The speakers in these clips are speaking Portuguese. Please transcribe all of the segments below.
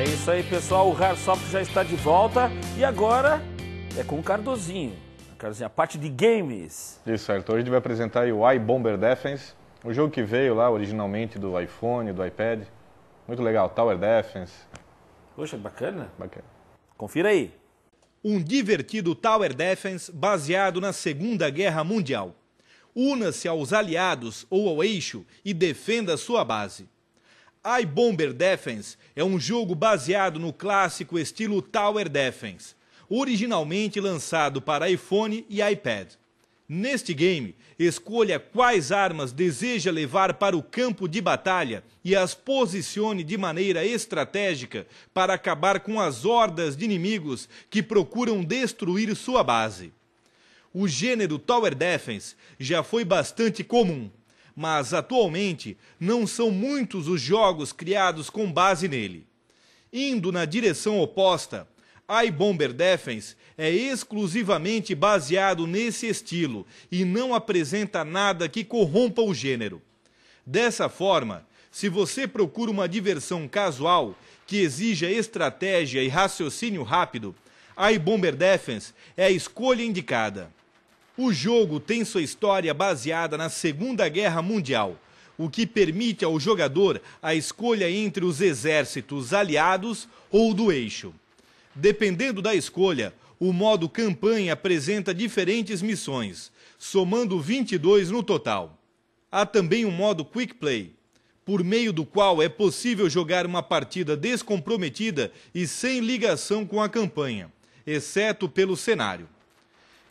É isso aí, pessoal. O Hard já está de volta e agora é com o Cardozinho. Cardozinho, a parte de games. Isso, certo. Hoje a gente vai apresentar o iBomber Defense, o jogo que veio lá originalmente do iPhone, do iPad. Muito legal, Tower Defense. Poxa, bacana. Bacana. Confira aí. Um divertido Tower Defense baseado na Segunda Guerra Mundial. Una-se aos aliados ou ao eixo e defenda sua base. I Bomber Defense é um jogo baseado no clássico estilo Tower Defense, originalmente lançado para iPhone e iPad. Neste game, escolha quais armas deseja levar para o campo de batalha e as posicione de maneira estratégica para acabar com as hordas de inimigos que procuram destruir sua base. O gênero Tower Defense já foi bastante comum, mas atualmente não são muitos os jogos criados com base nele. Indo na direção oposta, iBomber Defense é exclusivamente baseado nesse estilo e não apresenta nada que corrompa o gênero. Dessa forma, se você procura uma diversão casual que exija estratégia e raciocínio rápido, iBomber Defense é a escolha indicada. O jogo tem sua história baseada na Segunda Guerra Mundial, o que permite ao jogador a escolha entre os exércitos aliados ou do eixo. Dependendo da escolha, o modo campanha apresenta diferentes missões, somando 22 no total. Há também um modo Quick Play, por meio do qual é possível jogar uma partida descomprometida e sem ligação com a campanha, exceto pelo cenário.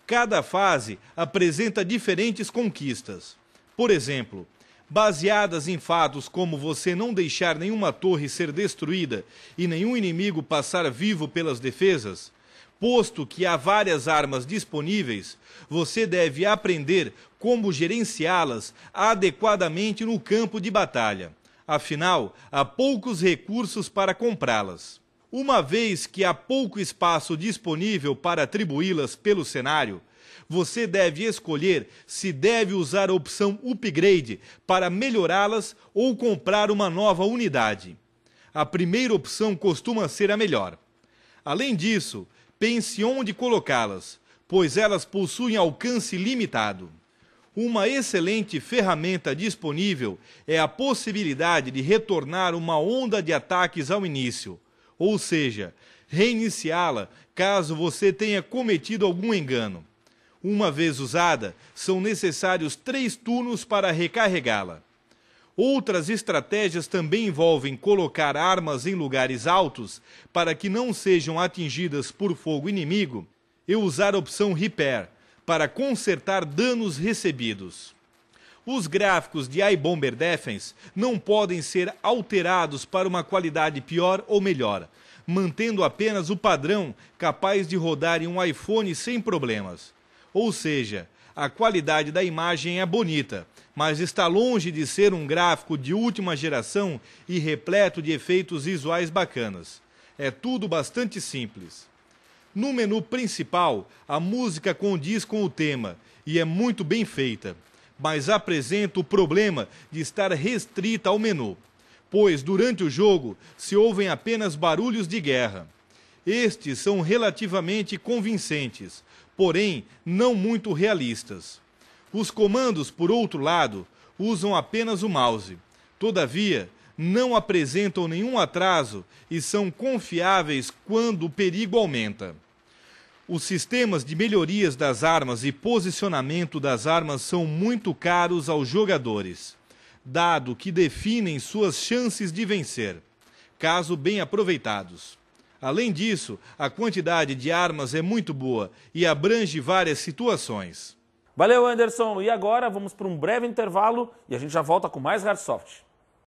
Cada fase apresenta diferentes conquistas. Por exemplo, baseadas em fatos como você não deixar nenhuma torre ser destruída e nenhum inimigo passar vivo pelas defesas, posto que há várias armas disponíveis, você deve aprender como gerenciá-las adequadamente no campo de batalha. Afinal, há poucos recursos para comprá-las. Uma vez que há pouco espaço disponível para atribuí-las pelo cenário, você deve escolher se deve usar a opção upgrade para melhorá-las ou comprar uma nova unidade. A primeira opção costuma ser a melhor. Além disso, pense onde colocá-las, pois elas possuem alcance limitado. Uma excelente ferramenta disponível é a possibilidade de retornar uma onda de ataques ao início, ou seja, reiniciá-la caso você tenha cometido algum engano. Uma vez usada, são necessários três turnos para recarregá-la. Outras estratégias também envolvem colocar armas em lugares altos para que não sejam atingidas por fogo inimigo e usar a opção Repair para consertar danos recebidos. Os gráficos de iBomber Defense não podem ser alterados para uma qualidade pior ou melhor, mantendo apenas o padrão capaz de rodar em um iPhone sem problemas. Ou seja, a qualidade da imagem é bonita, mas está longe de ser um gráfico de última geração e repleto de efeitos visuais bacanas. É tudo bastante simples. No menu principal, a música condiz com o tema e é muito bem feita, mas apresenta o problema de estar restrita ao menu, pois durante o jogo se ouvem apenas barulhos de guerra. Estes são relativamente convincentes, porém não muito realistas. Os comandos, por outro lado, usam apenas o mouse. Todavia, não apresentam nenhum atraso e são confiáveis quando o perigo aumenta. Os sistemas de melhorias das armas e posicionamento das armas são muito caros aos jogadores, dado que definem suas chances de vencer, caso bem aproveitados. Além disso, a quantidade de armas é muito boa e abrange várias situações. Valeu, Anderson. E agora vamos para um breve intervalo e a gente já volta com mais Hardsoft.